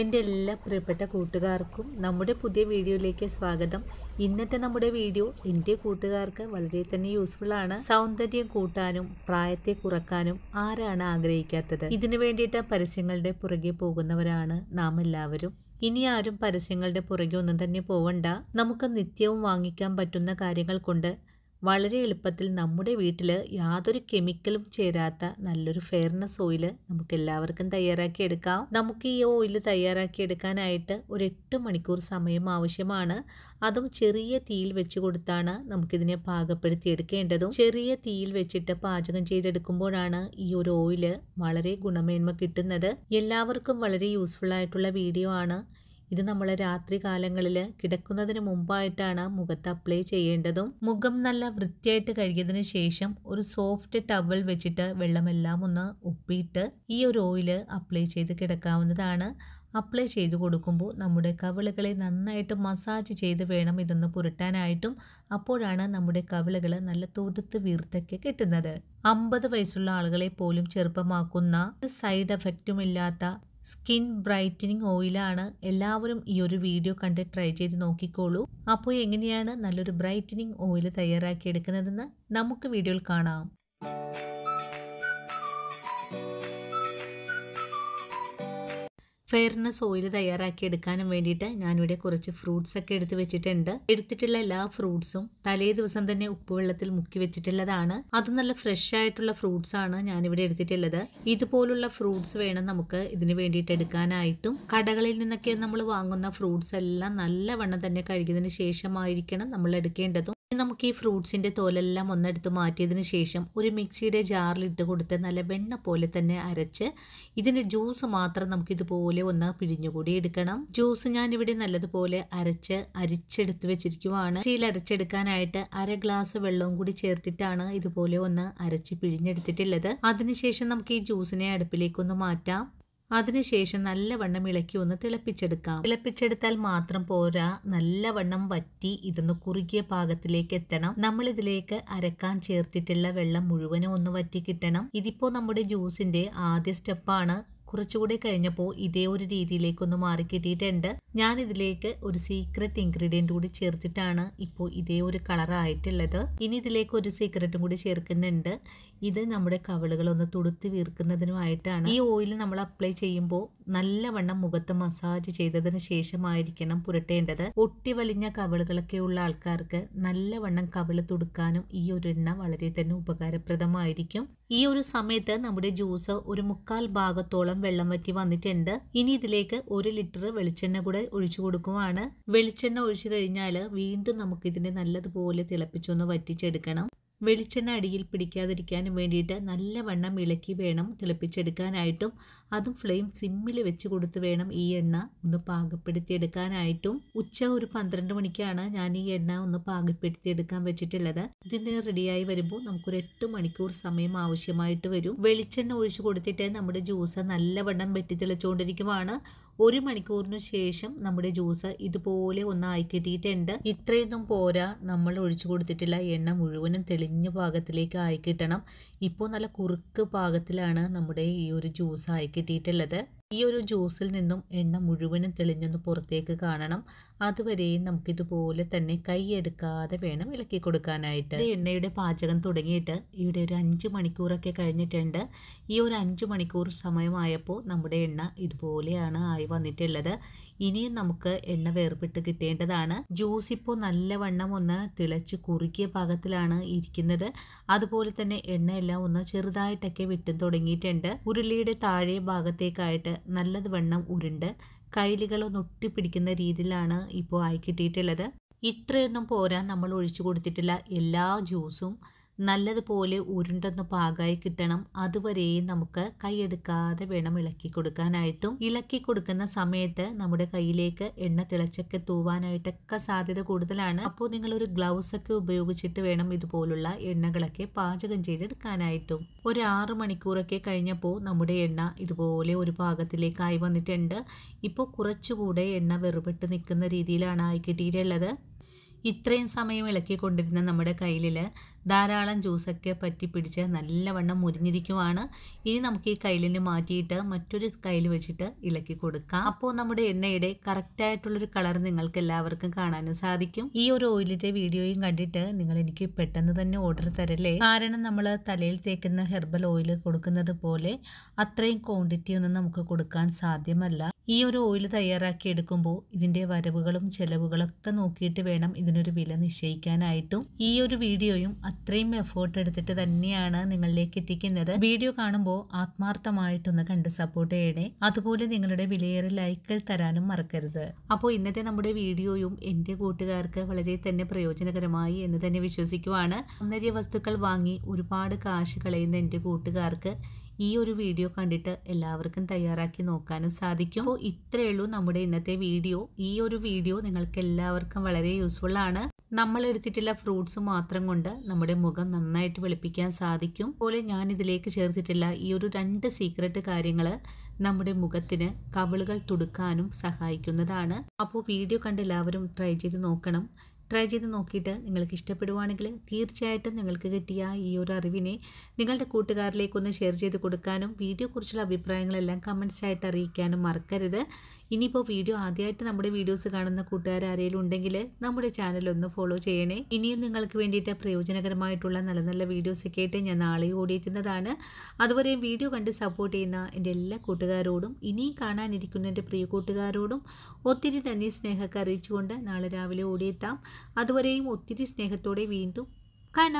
എൻ്റെ എല്ലാ പ്രിയപ്പെട്ട കൂട്ടുകാർക്കും നമ്മുടെ പുതിയ വീഡിയോയിലേക്ക് സ്വാഗതം ഇന്നത്തെ നമ്മുടെ വീഡിയോ എൻ്റെ കൂട്ടുകാർക്ക് വളരെ തന്നെ യൂസ്ഫുൾ ആണ് സൗന്ദര്യം കൂട്ടാനും പ്രായത്തെ കുറക്കാനും ആരാണ് ആഗ്രഹിക്കാത്തത് ഇതിനു വേണ്ടിയിട്ട് പരസ്യങ്ങളുടെ പുറകെ പോകുന്നവരാണ് നാം എല്ലാവരും ഇനി ആരും പരസ്യങ്ങളുടെ പുറകെ ഒന്നും തന്നെ പോവണ്ട നമുക്ക് നിത്യവും വാങ്ങിക്കാൻ പറ്റുന്ന കാര്യങ്ങൾ കൊണ്ട് വളരെ എളുപ്പത്തിൽ നമ്മുടെ വീട്ടിൽ യാതൊരു കെമിക്കലും ചേരാത്ത നല്ലൊരു ഫെയർനെസ് ഓയിൽ നമുക്ക് എല്ലാവർക്കും തയ്യാറാക്കിയെടുക്കാം നമുക്ക് ഈ ഓയിൽ തയ്യാറാക്കിയെടുക്കാനായിട്ട് ഒരു എട്ട് മണിക്കൂർ സമയം ആവശ്യമാണ് അതും ചെറിയ തീയിൽ വെച്ച് കൊടുത്താണ് നമുക്കിതിനെ പാകപ്പെടുത്തിയെടുക്കേണ്ടതും ചെറിയ തീയിൽ വെച്ചിട്ട് പാചകം ചെയ്തെടുക്കുമ്പോഴാണ് ഈ ഒരു ഓയിൽ വളരെ ഗുണമേന്മ കിട്ടുന്നത് എല്ലാവർക്കും വളരെ യൂസ്ഫുൾ ആയിട്ടുള്ള വീഡിയോ ആണ് ഇത് നമ്മൾ രാത്രി കാലങ്ങളിൽ കിടക്കുന്നതിന് മുമ്പായിട്ടാണ് മുഖത്ത് അപ്ലൈ ചെയ്യേണ്ടതും മുഖം നല്ല വൃത്തിയായിട്ട് കഴുകിയതിന് ശേഷം ഒരു സോഫ്റ്റ് ടവൽ വെച്ചിട്ട് വെള്ളമെല്ലാം ഒന്ന് ഉപ്പിയിട്ട് ഈ ഒരു ഓയിൽ അപ്ലൈ ചെയ്ത് കിടക്കാവുന്നതാണ് അപ്ലൈ ചെയ്ത് കൊടുക്കുമ്പോൾ നമ്മുടെ കവിളുകളെ നന്നായിട്ട് മസാജ് ചെയ്ത് വേണം ഇതൊന്ന് പുരട്ടാനായിട്ടും അപ്പോഴാണ് നമ്മുടെ കവിളുകൾ നല്ല തൊടുത്ത് വീർത്തൊക്കെ കിട്ടുന്നത് അമ്പത് വയസ്സുള്ള ആളുകളെ പോലും ചെറുപ്പമാക്കുന്ന ഒരു സൈഡ് എഫക്റ്റും ഇല്ലാത്ത സ്കിൻ ബ്രൈറ്റനിങ് ഓയിലാണ് എല്ലാവരും ഈ ഒരു വീഡിയോ കണ്ട് ട്രൈ ചെയ്ത് നോക്കിക്കോളൂ അപ്പോൾ എങ്ങനെയാണ് നല്ലൊരു ബ്രൈറ്റനിങ് ഓയിൽ തയ്യാറാക്കി എടുക്കുന്നതെന്ന് നമുക്ക് വീഡിയോയിൽ കാണാം ഫെയറിന് സോയിൽ തയ്യാറാക്കി വേണ്ടിയിട്ട് ഞാനിവിടെ കുറച്ച് ഫ്രൂട്ട്സ് ഒക്കെ എടുത്ത് വെച്ചിട്ടുണ്ട് എടുത്തിട്ടുള്ള എല്ലാ ഫ്രൂട്ട്സും തലേ ദിവസം തന്നെ ഉപ്പുവെള്ളത്തിൽ മുക്കി വെച്ചിട്ടുള്ളതാണ് അത് നല്ല ഫ്രഷ് ആയിട്ടുള്ള ഫ്രൂട്ട്സ് ആണ് ഞാനിവിടെ എടുത്തിട്ടുള്ളത് ഇതുപോലുള്ള ഫ്രൂട്ട്സ് വേണം നമുക്ക് ഇതിന് വേണ്ടിയിട്ട് എടുക്കാനായിട്ടും കടകളിൽ നിന്നൊക്കെ നമ്മൾ വാങ്ങുന്ന ഫ്രൂട്ട്സ് എല്ലാം നല്ലവണ്ണം തന്നെ കഴുകിയതിന് ശേഷമായിരിക്കണം നമ്മൾ എടുക്കേണ്ടതും നമുക്ക് ഈ ഫ്രൂട്ട്സിന്റെ തോലെല്ലാം ഒന്നെടുത്ത് മാറ്റിയതിന് ശേഷം ഒരു മിക്സിയുടെ ജാറിൽ ഇട്ട് കൊടുത്ത് നല്ല വെണ്ണ പോലെ തന്നെ അരച്ച് ഇതിന്റെ ജ്യൂസ് മാത്രം നമുക്ക് ഇതുപോലെ ഒന്ന് പിഴിഞ്ഞുകൂടി എടുക്കണം ജ്യൂസ് ഞാൻ ഇവിടെ നല്ലതുപോലെ അരച്ച് അരിച്ചെടുത്ത് വെച്ചിരിക്കുവാണ് ചീൽ അരച്ചെടുക്കാനായിട്ട് അര ഗ്ലാസ് വെള്ളവും കൂടി ചേർത്തിട്ടാണ് ഇതുപോലെ ഒന്ന് അരച്ച് പിഴിഞ്ഞെടുത്തിട്ടുള്ളത് അതിനുശേഷം നമുക്ക് ഈ ജ്യൂസിനെ അടുപ്പിലേക്കൊന്ന് മാറ്റാം അതിനുശേഷം നല്ലവണ്ണം ഇളക്കി ഒന്ന് തിളപ്പിച്ചെടുക്കാം തിളപ്പിച്ചെടുത്താൽ മാത്രം പോരാ നല്ലവണ്ണം വറ്റി ഇതൊന്ന് കുറുകിയ പാകത്തിലേക്ക് എത്തണം നമ്മൾ ഇതിലേക്ക് അരക്കാൻ ചേർത്തിട്ടുള്ള വെള്ളം മുഴുവനും ഒന്ന് വറ്റി കിട്ടണം ഇതിപ്പോ നമ്മുടെ ജ്യൂസിന്റെ ആദ്യ സ്റ്റെപ്പാണ് കുറച്ചുകൂടെ കഴിഞ്ഞപ്പോൾ ഇതേ ഒരു രീതിയിലേക്കൊന്ന് മാറി കിട്ടിയിട്ടുണ്ട് ഞാൻ ഇതിലേക്ക് ഒരു സീക്രട്ട് ഇൻഗ്രീഡിയൻ്റ് കൂടി ചേർത്തിട്ടാണ് ഇപ്പോൾ ഇതേ ഒരു കളറായിട്ടുള്ളത് ഇനി ഇതിലേക്ക് ഒരു സീക്രട്ടും കൂടി ചേർക്കുന്നുണ്ട് ഇത് നമ്മുടെ കവളുകളൊന്ന് തുടുത്ത് വീർക്കുന്നതിനുമായിട്ടാണ് ഈ ഓയിൽ നമ്മൾ അപ്ലൈ ചെയ്യുമ്പോൾ നല്ലവണ്ണം മുഖത്ത് മസാജ് ചെയ്തതിന് ശേഷമായിരിക്കണം പുരട്ടേണ്ടത് ഒട്ടിവലിഞ്ഞ കവിളുകളൊക്കെയുള്ള ആൾക്കാർക്ക് നല്ലവണ്ണം കവിള് തുടുക്കാനും ഈ ഒരു എണ്ണ വളരെ തന്നെ ഉപകാരപ്രദമായിരിക്കും ഈ ഒരു സമയത്ത് നമ്മുടെ ജ്യൂസ് ഒരു മുക്കാൽ ഭാഗത്തോളം വെള്ളം വറ്റി വന്നിട്ടുണ്ട് ഇനി ഇതിലേക്ക് ഒരു ലിറ്റർ വെളിച്ചെണ്ണ കൂടെ ഒഴിച്ചു കൊടുക്കുവാണ് വെളിച്ചെണ്ണ ഒഴിച്ചു കഴിഞ്ഞാൽ വീണ്ടും നമുക്ക് ഇതിനെ നല്ലതുപോലെ തിളപ്പിച്ചൊന്ന് വറ്റിച്ചെടുക്കണം വെളിച്ചെണ്ണ അടിയിൽ പിടിക്കാതിരിക്കാനും വേണ്ടിയിട്ട് നല്ലവണ്ണം ഇളക്കി വേണം തിളപ്പിച്ചെടുക്കാനായിട്ടും അതും ഫ്ലെയിം സിമ്മിൽ വെച്ച് കൊടുത്ത് വേണം ഈ എണ്ണ ഒന്ന് പാകപ്പെടുത്തിയെടുക്കാനായിട്ടും ഉച്ച ഒരു പന്ത്രണ്ട് മണിക്കാണ് ഞാൻ ഈ എണ്ണ ഒന്ന് പാകപ്പെടുത്തിയെടുക്കാൻ വെച്ചിട്ടുള്ളത് ഇതിന് റെഡിയായി വരുമ്പോൾ നമുക്കൊരു എട്ട് മണിക്കൂർ സമയം ആവശ്യമായിട്ട് വരും വെളിച്ചെണ്ണ ഒഴിച്ചു കൊടുത്തിട്ട് നമ്മുടെ ജ്യൂസ് നല്ലവണ്ണം വെട്ടി തിളച്ചുകൊണ്ടിരിക്കുവാണ് ഒരു മണിക്കൂറിനു ശേഷം നമ്മുടെ ജ്യൂസ് ഇതുപോലെ ഒന്നായി കിട്ടിയിട്ടുണ്ട് ഇത്രയൊന്നും പോരാ നമ്മൾ ഒഴിച്ചു കൊടുത്തിട്ടുള്ള എണ്ണ മുഴുവനും തെളിഞ്ഞ പാകത്തിലേക്ക് ആയി കിട്ടണം ഇപ്പോൾ നല്ല കുറുക്ക് പാകത്തിലാണ് നമ്മുടെ ഈ ഒരു ജ്യൂസ് ആയി കിട്ടിയിട്ടുള്ളത് ഈ ഒരു ജ്യൂസിൽ നിന്നും എണ്ണ മുഴുവനും തെളിഞ്ഞൊന്ന് പുറത്തേക്ക് കാണണം അതുവരെയും നമുക്കിതുപോലെ തന്നെ കൈയെടുക്കാതെ വേണം ഇളക്കി കൊടുക്കാനായിട്ട് എണ്ണയുടെ പാചകം തുടങ്ങിയിട്ട് ഇവിടെ ഒരു അഞ്ച് മണിക്കൂറൊക്കെ കഴിഞ്ഞിട്ടുണ്ട് ഈ ഒരു അഞ്ച് മണിക്കൂർ സമയമായപ്പോൾ നമ്മുടെ എണ്ണ ഇതുപോലെയാണ് ആയി വന്നിട്ടുള്ളത് ഇനിയും നമുക്ക് എണ്ണ വേർപെട്ട് കിട്ടേണ്ടതാണ് ജ്യൂസ് ഇപ്പോൾ നല്ലവണ്ണം ഒന്ന് തിളച്ച് കുറുക്കിയ പാകത്തിലാണ് ഇരിക്കുന്നത് അതുപോലെ തന്നെ എണ്ണയെല്ലാം ഒന്ന് ചെറുതായിട്ടൊക്കെ വിട്ടു തുടങ്ങിയിട്ടുണ്ട് ഉരുളിയുടെ താഴെ ഭാഗത്തേക്കായിട്ട് നല്ലത് വെണ്ണം ഉരുണ്ട് കൈലുകൾ ഒട്ടിപ്പിടിക്കുന്ന രീതിയിലാണ് ഇപ്പോൾ ആയി കിട്ടിയിട്ടുള്ളത് ഇത്രയൊന്നും പോരാൻ നമ്മൾ ഒഴിച്ചു കൊടുത്തിട്ടുള്ള എല്ലാ ജ്യൂസും നല്ലതുപോലെ ഉരുണ്ടെന്ന് പാകായി കിട്ടണം അതുവരെയും നമുക്ക് കൈയെടുക്കാതെ വേണം ഇളക്കി കൊടുക്കാനായിട്ടും ഇളക്കി കൊടുക്കുന്ന സമയത്ത് നമ്മുടെ കയ്യിലേക്ക് എണ്ണ തിളച്ചൊക്കെ തൂവാനായിട്ടൊക്കെ സാധ്യത കൂടുതലാണ് അപ്പോൾ നിങ്ങൾ ഒരു ഗ്ലൗസ് ഒക്കെ ഉപയോഗിച്ചിട്ട് വേണം ഇതുപോലുള്ള എണ്ണകളൊക്കെ പാചകം ചെയ്തെടുക്കാനായിട്ടും ഒരു ആറു മണിക്കൂറൊക്കെ കഴിഞ്ഞപ്പോൾ നമ്മുടെ എണ്ണ ഇതുപോലെ ഒരു പാകത്തിലേക്കായി വന്നിട്ടുണ്ട് ഇപ്പോൾ കുറച്ചുകൂടെ എണ്ണ വെറുപെട്ട് നിൽക്കുന്ന രീതിയിലാണ് ആയി കിട്ടിയിട്ടുള്ളത് ഇത്രയും സമയം ഇളക്കിക്കൊണ്ടിരുന്ന നമ്മുടെ കയ്യിൽ ധാരാളം ജ്യൂസൊക്കെ പറ്റി പിടിച്ച് നല്ലവണ്ണം മുരിഞ്ഞിരിക്കുവാണ് ഇനി നമുക്ക് ഈ കയ്യിൽ മാറ്റിയിട്ട് മറ്റൊരു കയ്യിൽ വെച്ചിട്ട് ഇളക്കി കൊടുക്കാം അപ്പോൾ നമ്മുടെ എണ്ണയുടെ കറക്റ്റായിട്ടുള്ളൊരു കളർ നിങ്ങൾക്ക് എല്ലാവർക്കും കാണാനും സാധിക്കും ഈ ഒരു ഓയിലിൻ്റെ വീഡിയോയും കണ്ടിട്ട് നിങ്ങൾ എനിക്ക് പെട്ടെന്ന് തന്നെ ഓർഡർ തരല്ലേ കാരണം നമ്മൾ തലയിൽ തേക്കുന്ന ഹെർബൽ ഓയിൽ കൊടുക്കുന്നത് പോലെ അത്രയും ക്വാണ്ടിറ്റി ഒന്നും നമുക്ക് കൊടുക്കാൻ സാധ്യമല്ല ഈ ഒരു ഓയിൽ തയ്യാറാക്കി എടുക്കുമ്പോൾ ഇതിൻ്റെ വരവുകളും ചെലവുകളൊക്കെ നോക്കിയിട്ട് വേണം ഇതിനൊരു വില നിശ്ചയിക്കാനായിട്ടും ഈ ഒരു വീഡിയോയും അത്രയും എഫേർട്ട് എടുത്തിട്ട് തന്നെയാണ് നിങ്ങളിലേക്ക് എത്തിക്കുന്നത് വീഡിയോ കാണുമ്പോൾ ആത്മാർത്ഥമായിട്ടൊന്ന് കണ്ട് സപ്പോർട്ട് ചെയ്യണേ അതുപോലെ നിങ്ങളുടെ വിലയേറെ ലൈക്കുകൾ തരാനും മറക്കരുത് അപ്പോൾ ഇന്നത്തെ നമ്മുടെ വീഡിയോയും എൻ്റെ കൂട്ടുകാർക്ക് വളരെ തന്നെ പ്രയോജനകരമായി എന്ന് തന്നെ വിശ്വസിക്കുവാണ് സൗന്ദര്യ വസ്തുക്കൾ വാങ്ങി ഒരുപാട് കാശ് കളയുന്ന എൻ്റെ കൂട്ടുകാർക്ക് ഈ ഒരു വീഡിയോ കണ്ടിട്ട് എല്ലാവർക്കും തയ്യാറാക്കി നോക്കാനും സാധിക്കും അപ്പോൾ ഇത്രയേ ഉള്ളൂ നമ്മുടെ ഇന്നത്തെ വീഡിയോ ഈ ഒരു വീഡിയോ നിങ്ങൾക്ക് എല്ലാവർക്കും വളരെ യൂസ്ഫുൾ ആണ് നമ്മൾ എടുത്തിട്ടുള്ള ഫ്രൂട്ട്സ് മാത്രം കൊണ്ട് നമ്മുടെ മുഖം നന്നായിട്ട് വെളുപ്പിക്കാൻ സാധിക്കും പോലെ ഞാൻ ഇതിലേക്ക് ചേർത്തിട്ടുള്ള ഈ ഒരു രണ്ട് സീക്രട്ട് കാര്യങ്ങൾ നമ്മുടെ മുഖത്തിന് കവിളുകൾ തുടുക്കാനും സഹായിക്കുന്നതാണ് അപ്പോൾ വീഡിയോ കണ്ട് എല്ലാവരും ട്രൈ ചെയ്ത് നോക്കണം ട്രൈ ചെയ്ത് നോക്കിയിട്ട് നിങ്ങൾക്ക് ഇഷ്ടപ്പെടുവാണെങ്കിൽ തീർച്ചയായിട്ടും നിങ്ങൾക്ക് കിട്ടിയ ഈ ഒരു അറിവിനെ നിങ്ങളുടെ കൂട്ടുകാരിലേക്കൊന്ന് ഷെയർ ചെയ്ത് കൊടുക്കാനും വീഡിയോ കുറിച്ചുള്ള അഭിപ്രായങ്ങളെല്ലാം കമൻസായിട്ട് ആയിട്ട് അറിയിക്കാനും മറക്കരുത് ഇനിയിപ്പോൾ വീഡിയോ ആദ്യമായിട്ട് നമ്മുടെ വീഡിയോസ് കാണുന്ന കൂട്ടുകാർ ആരെങ്കിലും ഉണ്ടെങ്കിൽ നമ്മുടെ ചാനൽ ഒന്ന് ഫോളോ ചെയ്യണേ ഇനിയും നിങ്ങൾക്ക് വേണ്ടിയിട്ട് പ്രയോജനകരമായിട്ടുള്ള നല്ല നല്ല വീഡിയോസ് ആയിട്ട് ഞാൻ നാളെ ഓടിയെത്തുന്നതാണ് അതുപോലെ വീഡിയോ കണ്ട് സപ്പോർട്ട് ചെയ്യുന്ന എൻ്റെ എല്ലാ കൂട്ടുകാരോടും ഇനിയും കാണാനിരിക്കുന്ന എൻ്റെ പ്രിയ കൂട്ടുകാരോടും ഒത്തിരി തന്നെ സ്നേഹമൊക്കെ അറിയിച്ചുകൊണ്ട് നാളെ രാവിലെ ഓടിയെത്താം ಅದವರೆಯೂ ಒತ್ತಿ ಸ್ನೇಹತೋಡೆ ಬೀಂದು ಕಣ